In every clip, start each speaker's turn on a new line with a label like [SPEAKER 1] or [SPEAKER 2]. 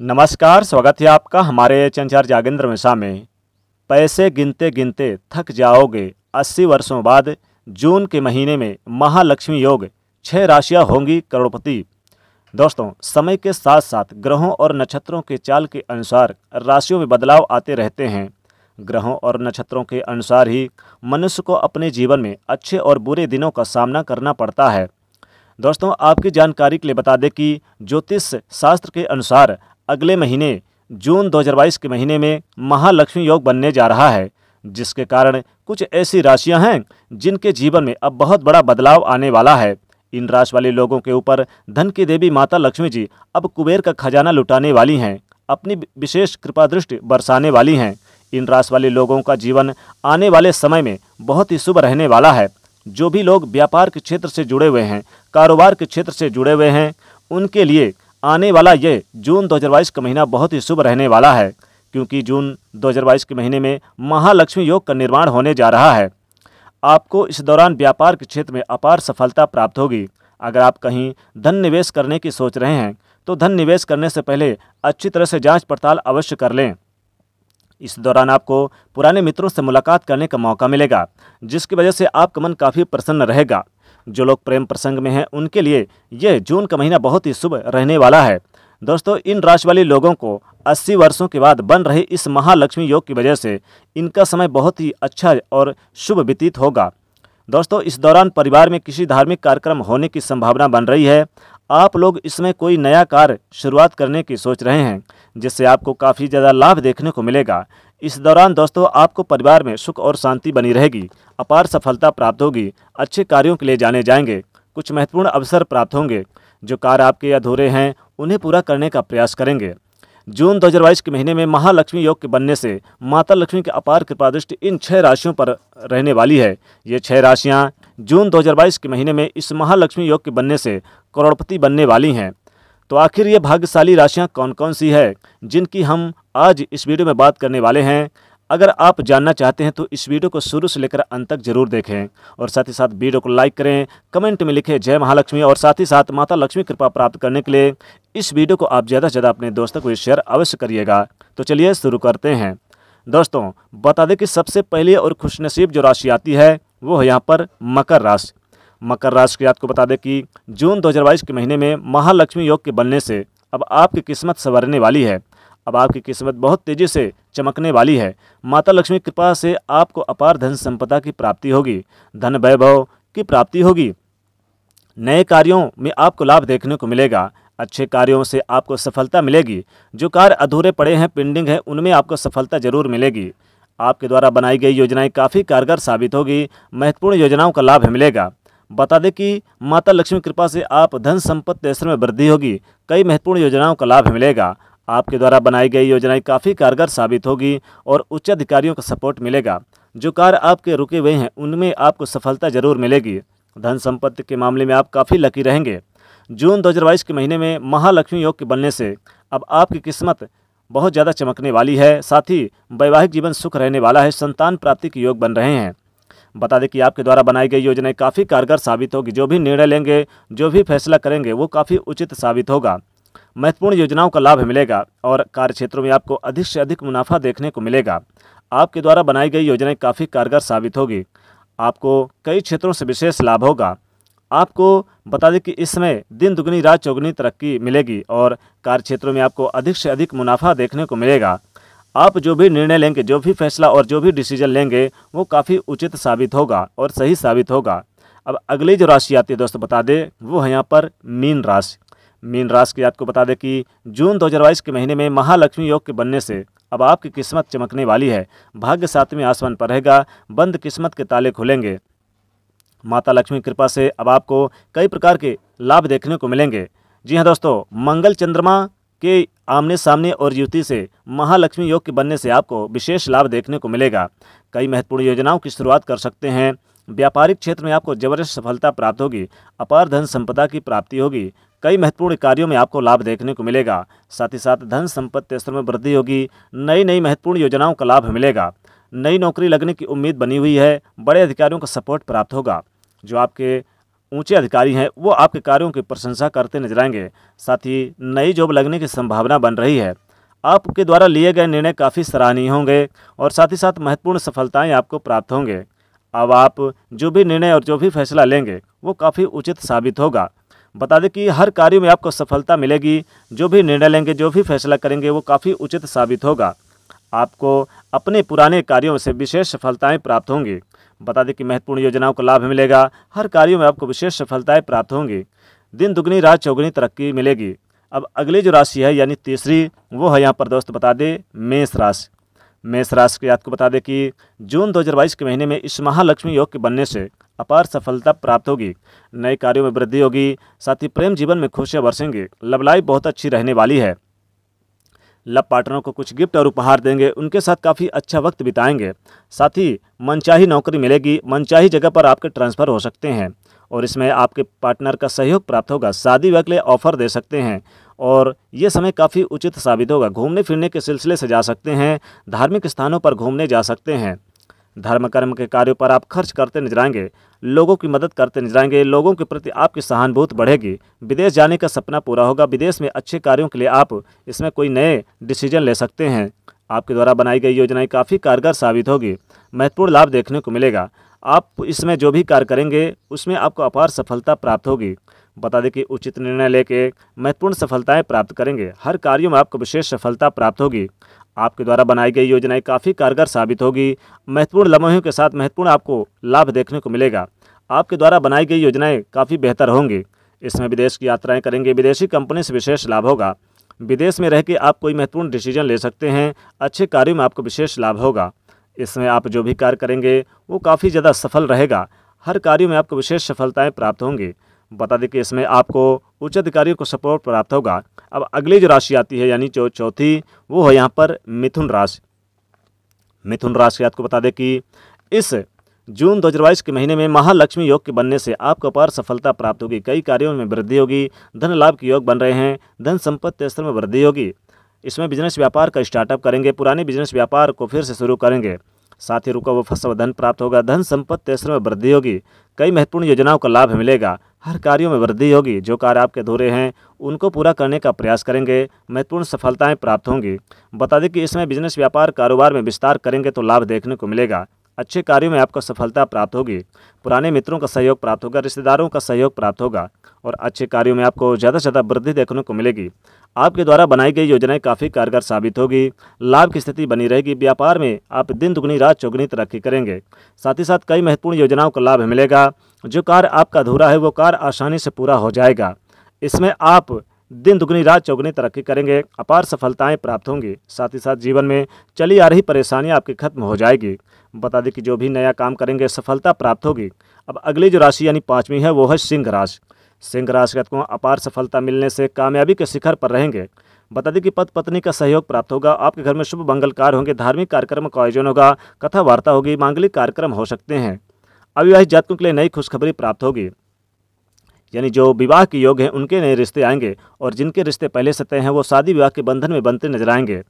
[SPEAKER 1] नमस्कार स्वागत है आपका हमारे चंचार जागेंद्र मिश्रा में पैसे गिनते गिनते थक जाओगे 80 वर्षों बाद जून के महीने में महालक्ष्मी योग छह राशियां होंगी करोड़पति दोस्तों समय के साथ साथ ग्रहों और नक्षत्रों के चाल के अनुसार राशियों में बदलाव आते रहते हैं ग्रहों और नक्षत्रों के अनुसार ही मनुष्य को अपने जीवन में अच्छे और बुरे दिनों का सामना करना पड़ता है दोस्तों आपकी जानकारी के लिए बता दें कि ज्योतिष शास्त्र के अनुसार अगले महीने जून 2022 के महीने में महालक्ष्मी योग बनने जा रहा है जिसके कारण कुछ ऐसी राशियां हैं जिनके जीवन में अब बहुत बड़ा बदलाव आने वाला है इन राशि वाले लोगों के ऊपर धन की देवी माता लक्ष्मी जी अब कुबेर का खजाना लुटाने वाली हैं अपनी विशेष कृपा दृष्टि बरसाने वाली हैं इन राशि वाले लोगों का जीवन आने वाले समय में बहुत ही शुभ रहने वाला है जो भी लोग व्यापार के क्षेत्र से जुड़े हुए हैं कारोबार के क्षेत्र से जुड़े हुए हैं उनके लिए आने वाला ये जून 2022 का महीना बहुत ही शुभ रहने वाला है क्योंकि जून 2022 के महीने में महालक्ष्मी योग का निर्माण होने जा रहा है आपको इस दौरान व्यापार के क्षेत्र में अपार सफलता प्राप्त होगी अगर आप कहीं धन निवेश करने की सोच रहे हैं तो धन निवेश करने से पहले अच्छी तरह से जांच पड़ताल अवश्य कर लें इस दौरान आपको पुराने मित्रों से मुलाकात करने का मौका मिलेगा जिसकी वजह से आपका मन काफ़ी प्रसन्न रहेगा जो लोग प्रेम प्रसंग में हैं उनके लिए यह जून का महीना बहुत ही शुभ रहने वाला है दोस्तों इन राशि वाले लोगों को 80 वर्षों के बाद बन रहे इस महालक्ष्मी योग की वजह से इनका समय बहुत ही अच्छा और शुभ व्यतीत होगा दोस्तों इस दौरान परिवार में किसी धार्मिक कार्यक्रम होने की संभावना बन रही है आप लोग इसमें कोई नया कार्य शुरुआत करने की सोच रहे हैं जिससे आपको काफ़ी ज़्यादा लाभ देखने को मिलेगा इस दौरान दोस्तों आपको परिवार में सुख और शांति बनी रहेगी अपार सफलता प्राप्त होगी अच्छे कार्यों के लिए जाने जाएंगे कुछ महत्वपूर्ण अवसर प्राप्त होंगे जो कार्य आपके अधूरे हैं उन्हें पूरा करने का प्रयास करेंगे जून दो के महीने में महालक्ष्मी योग के बनने से माता लक्ष्मी की अपार कृपा दृष्टि इन छह राशियों पर रहने वाली है ये छह राशियाँ जून दो के महीने में इस महालक्ष्मी योग के बनने से करोड़पति बनने वाली हैं तो आखिर ये भाग्यशाली राशियाँ कौन कौन सी है जिनकी हम आज इस वीडियो में बात करने वाले हैं अगर आप जानना चाहते हैं तो इस वीडियो को शुरू से लेकर अंत तक जरूर देखें और साथ ही साथ वीडियो को लाइक करें कमेंट में लिखें जय महालक्ष्मी और साथ ही साथ माता लक्ष्मी कृपा प्राप्त करने के लिए इस वीडियो को आप ज़्यादा से ज़्यादा अपने दोस्तों को शेयर अवश्य करिएगा तो चलिए शुरू करते हैं दोस्तों बता दें कि सबसे पहले और खुशनसीब जो राशि आती है वो है यहाँ पर मकर राशि मकर राशि की आपको बता दें कि जून दो के महीने में महालक्ष्मी योग के बनने से अब आपकी किस्मत संवरने वाली है अब आपकी किस्मत बहुत तेजी से चमकने वाली है माता लक्ष्मी कृपा से आपको अपार धन संपदा की प्राप्ति होगी धन वैभव की प्राप्ति होगी नए कार्यों में आपको लाभ देखने को मिलेगा अच्छे कार्यों से आपको सफलता मिलेगी जो कार्य अधूरे पड़े हैं पेंडिंग है उनमें आपको सफलता जरूर मिलेगी आपके द्वारा बनाई गई योजनाएं काफ़ी कारगर साबित होगी महत्वपूर्ण योजनाओं का लाभ मिलेगा बता दें कि माता लक्ष्मी कृपा से आप धन संपत्ति में वृद्धि होगी कई महत्वपूर्ण योजनाओं का लाभ मिलेगा आपके द्वारा बनाई गई योजनाएं काफ़ी कारगर साबित होगी और उच्च अधिकारियों का सपोर्ट मिलेगा जो कार्य आपके रुके हुए हैं उनमें आपको सफलता जरूर मिलेगी धन संपत्ति के मामले में आप काफ़ी लकी रहेंगे जून दो के महीने में महालक्ष्मी योग के बनने से अब आपकी किस्मत बहुत ज़्यादा चमकने वाली है साथ ही वैवाहिक जीवन सुख रहने वाला है संतान प्राप्ति के योग बन रहे हैं बता दें कि आपके द्वारा बनाई गई योजनाएं काफ़ी कारगर साबित होगी जो भी निर्णय लेंगे जो भी फैसला करेंगे वो काफ़ी उचित साबित होगा महत्वपूर्ण योजनाओं का लाभ मिलेगा और कार्य क्षेत्रों में आपको अधिक से अधिक मुनाफा देखने को मिलेगा आपके द्वारा बनाई गई योजनाएं काफ़ी कारगर साबित होगी आपको कई क्षेत्रों से विशेष लाभ होगा आपको बता दें कि इस समय दिन दुगनी रात चौगुनी तरक्की मिलेगी और कार्य क्षेत्रों में आपको अधिक से अधिक मुनाफा देखने को मिलेगा आप जो भी निर्णय लेंगे जो भी फैसला और जो भी डिसीजन लेंगे वो काफ़ी उचित साबित होगा और सही साबित होगा अब अगली जो राशि आती है दोस्तों बता दें वो है यहाँ पर मीन राशि मीन राशि की आपको बता दें कि जून 2022 के महीने में महालक्ष्मी योग के बनने से अब आपकी किस्मत चमकने वाली है भाग्य सातवें आसमान पर रहेगा बंद किस्मत के ताले खुलेंगे माता लक्ष्मी कृपा से अब आपको कई प्रकार के लाभ देखने को मिलेंगे जी हाँ दोस्तों मंगल चंद्रमा के आमने सामने और युति से महालक्ष्मी योग के बनने से आपको विशेष लाभ देखने को मिलेगा कई महत्वपूर्ण योजनाओं की शुरुआत कर सकते हैं व्यापारिक क्षेत्र में आपको जबरदस्त सफलता प्राप्त होगी अपार धन संपदा की प्राप्ति होगी कई महत्वपूर्ण कार्यों में आपको लाभ देखने को मिलेगा साथ ही साथ धन संपत्ति स्तर में वृद्धि होगी नई नई महत्वपूर्ण योजनाओं का लाभ मिलेगा नई नौकरी लगने की उम्मीद बनी हुई है बड़े अधिकारियों का सपोर्ट प्राप्त होगा जो आपके ऊंचे अधिकारी हैं वो आपके कार्यों की प्रशंसा करते नजर आएंगे साथ ही नई जॉब लगने की संभावना बन रही है आपके द्वारा लिए गए निर्णय काफ़ी सराहनीय होंगे और साथ ही साथ महत्वपूर्ण सफलताएं आपको प्राप्त होंगे अब आप जो भी निर्णय और जो भी फैसला लेंगे वो काफ़ी उचित साबित होगा बता दें कि हर कार्य में आपको सफलता मिलेगी जो भी निर्णय लेंगे जो भी फैसला करेंगे वो काफ़ी उचित साबित होगा आपको अपने पुराने कार्यों से विशेष सफलताएं प्राप्त होंगी बता दें कि महत्वपूर्ण योजनाओं का लाभ मिलेगा हर कार्यों में आपको विशेष सफलताएं प्राप्त होंगी दिन दुगनी रात चौगुनी तरक्की मिलेगी अब अगली जो राशि है यानी तीसरी वो है यहाँ पर दोस्त बता दें मेष राशि मेष राशि के आपको बता दें कि जून 2022 के महीने में इस महालक्ष्मी योग के बनने से अपार सफलता प्राप्त होगी नए कार्यों में वृद्धि होगी साथ ही प्रेम जीवन में खुशियाँ बरसेंगी लव लाइफ बहुत अच्छी रहने वाली है लव पार्टनरों को कुछ गिफ्ट और उपहार देंगे उनके साथ काफ़ी अच्छा वक्त बिताएंगे साथ ही मनचाही नौकरी मिलेगी मनचाही जगह पर आपके ट्रांसफ़र हो सकते हैं और इसमें आपके पार्टनर का सहयोग प्राप्त होगा शादी वक्त के लिए ऑफर दे सकते हैं और ये समय काफ़ी उचित साबित होगा घूमने फिरने के सिलसिले से जा सकते हैं धार्मिक स्थानों पर घूमने जा सकते हैं धर्म कर्म के कार्यों पर आप खर्च करते नजर आएंगे लोगों की मदद करते नजर आएंगे लोगों के प्रति आपकी सहानुभूति बढ़ेगी विदेश जाने का सपना पूरा होगा विदेश में अच्छे कार्यों के लिए आप इसमें कोई नए डिसीजन ले सकते हैं आपके द्वारा बनाई गई योजनाएं काफ़ी कारगर साबित होगी महत्वपूर्ण लाभ देखने को मिलेगा आप इसमें जो भी कार्य करेंगे उसमें आपको अपार सफलता प्राप्त होगी बता दें कि उचित निर्णय लेके महत्वपूर्ण सफलताएं प्राप्त करेंगे हर कार्यों में आपको विशेष सफलता प्राप्त होगी आपके द्वारा बनाई गई योजनाएं काफ़ी कारगर साबित होगी महत्वपूर्ण लम्हों के साथ महत्वपूर्ण आपको लाभ देखने को मिलेगा आपके द्वारा बनाई गई योजनाएं काफ़ी बेहतर होंगी इसमें विदेश की यात्राएं करेंगे विदेशी कंपनी से विशेष लाभ होगा विदेश में रह के आप कोई महत्वपूर्ण डिसीजन ले सकते हैं अच्छे कार्यों में आपको विशेष लाभ होगा इसमें आप जो भी कार्य करेंगे वो काफ़ी ज़्यादा सफल रहेगा हर कार्यों में आपको विशेष सफलताएं प्राप्त होंगी बता दें कि इसमें आपको उच्च अधिकारियों को सपोर्ट प्राप्त होगा अब अगली जो राशि आती है यानी जो चौथी वो है यहाँ पर मिथुन राशि मिथुन राशि आपको बता दें कि इस जून दो के महीने में महालक्ष्मी योग के बनने से आपको अपार सफलता प्राप्त होगी कई कार्यों में वृद्धि होगी धन लाभ के योग बन रहे हैं धन संपत्ति स्तर में वृद्धि होगी इसमें बिजनेस व्यापार का स्टार्टअप करेंगे पुराने बिजनेस व्यापार को फिर से शुरू करेंगे साथ ही रुका व फसल धन प्राप्त होगा धन संपत्ति तेसरे में वृद्धि होगी कई महत्वपूर्ण योजनाओं का लाभ मिलेगा हर कार्यों में वृद्धि होगी जो कार्य आपके अधूरे हैं उनको पूरा करने का प्रयास करेंगे महत्वपूर्ण सफलताएं प्राप्त होंगी बता दें कि इसमें बिजनेस व्यापार कारोबार में विस्तार करेंगे तो लाभ देखने को मिलेगा अच्छे कार्यों में आपको सफलता प्राप्त होगी पुराने मित्रों का सहयोग प्राप्त होगा रिश्तेदारों का सहयोग प्राप्त होगा और अच्छे कार्यों में आपको ज़्यादा से ज़्यादा वृद्धि देखने को मिलेगी आपके द्वारा बनाई गई योजनाएं काफ़ी कारगर साबित होगी लाभ की स्थिति बनी रहेगी व्यापार में आप दिन दुगनी रात चौगुनी तरक्की करेंगे साथ ही साथ कई महत्वपूर्ण योजनाओं का लाभ मिलेगा जो कार्य आपका अधूरा है वो कार्य आसानी से पूरा हो जाएगा इसमें आप दिन दुगनी रात चौगनी तरक्की करेंगे अपार सफलताएं प्राप्त होंगी साथ ही साथ जीवन में चली आ रही परेशानियां आपकी खत्म हो जाएगी बता दें कि जो भी नया काम करेंगे सफलता प्राप्त होगी अब अगली जो राशि यानी पाँचवीं है वो है सिंह राशि सिंह राशि को अपार सफलता मिलने से कामयाबी के शिखर पर रहेंगे बता दें कि पद पत्नी का सहयोग प्राप्त होगा आपके घर में शुभ मंगल कार्य होंगे धार्मिक कार्यक्रम का आयोजन होगा कथा वार्ता होगी मांगलिक कार्यक्रम हो सकते हैं अविवाहित जातकों के लिए नई खुशखबरी प्राप्त होगी यानी जो विवाह के योग हैं उनके नए रिश्ते आएंगे और जिनके रिश्ते पहले से तय हैं वो शादी विवाह के बंधन में बनते नजर आएंगे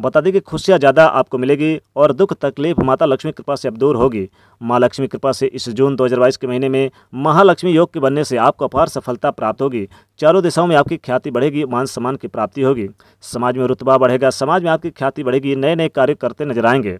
[SPEAKER 1] बता दें कि खुशियाँ ज़्यादा आपको मिलेगी और दुख तकलीफ माता लक्ष्मी कृपा से अब दूर होगी माँ लक्ष्मी कृपा से इस जून 2022 के महीने में महालक्ष्मी योग के बनने से आपको अपार सफलता प्राप्त होगी चारों दिशाओं में आपकी ख्याति बढ़ेगी मान सम्मान की प्राप्ति होगी समाज में रुतबा बढ़ेगा समाज में आपकी ख्याति बढ़ेगी नए नए कार्य करते नजर आएंगे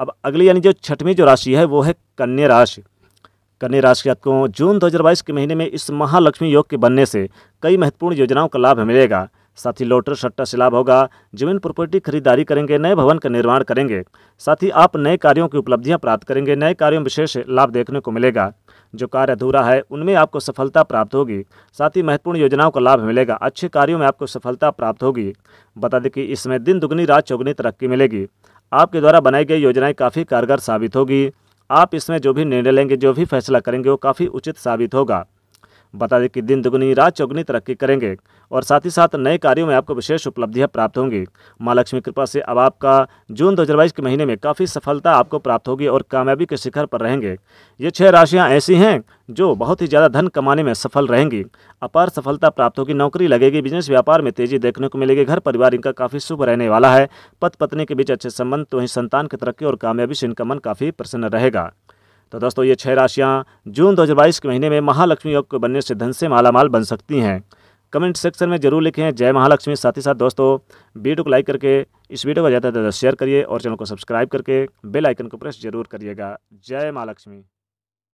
[SPEAKER 1] अब अगली यानी जो छठवीं जो राशि है वो है कन्या राशि कन्या राशि जातकों जून 2022 के महीने में इस महालक्ष्मी योग के बनने से कई महत्वपूर्ण योजनाओं का लाभ मिलेगा साथ ही लोटर सट्टा से लाभ होगा जमीन प्रॉपर्टी खरीदारी करेंगे नए भवन का निर्माण करेंगे साथ ही आप नए कार्यों की उपलब्धियां प्राप्त करेंगे नए कार्यों में विशेष लाभ देखने को मिलेगा जो कार्य अधूरा है उनमें आपको सफलता प्राप्त होगी साथ ही महत्वपूर्ण योजनाओं का लाभ मिलेगा अच्छे कार्यों में आपको सफलता प्राप्त होगी बता दें कि इसमें दिन दुगनी रात चौगनी तरक्की मिलेगी आपके द्वारा बनाई गई योजनाएं काफ़ी कारगर साबित होगी आप इसमें जो भी निर्णय लेंगे जो भी फैसला करेंगे वो काफ़ी उचित साबित होगा बता दें कि दिन दुगनी रात चौगनी तरक्की करेंगे और साथ ही साथ नए कार्यों में आपको विशेष उपलब्धियां प्राप्त होंगी माँ लक्ष्मी कृपा से अब आपका जून दो के महीने में काफ़ी सफलता आपको प्राप्त होगी और कामयाबी के शिखर पर रहेंगे ये छह राशियाँ ऐसी हैं जो बहुत ही ज़्यादा धन कमाने में सफल रहेंगी अपार सफलता प्राप्त होगी नौकरी लगेगी बिजनेस व्यापार में तेजी देखने को मिलेगी घर परिवार इनका काफ़ी शुभ रहने वाला है पत पत्नी के बीच अच्छे संबंध तो ही संतान की तरक्की और कामयाबी से इनका मन काफ़ी प्रसन्न रहेगा तो दोस्तों ये छह राशियाँ जून 2022 के महीने में महालक्ष्मी योग के बनने से धन से मालामाल बन सकती हैं कमेंट सेक्शन में जरूर लिखें जय महालक्ष्मी साथ ही साथ दोस्तों वीडियो को लाइक करके इस वीडियो को ज़्यादा से ज़्यादा शेयर करिए और चैनल को सब्सक्राइब करके बेल आइकन को प्रेस जरूर करिएगा जय महालक्ष्मी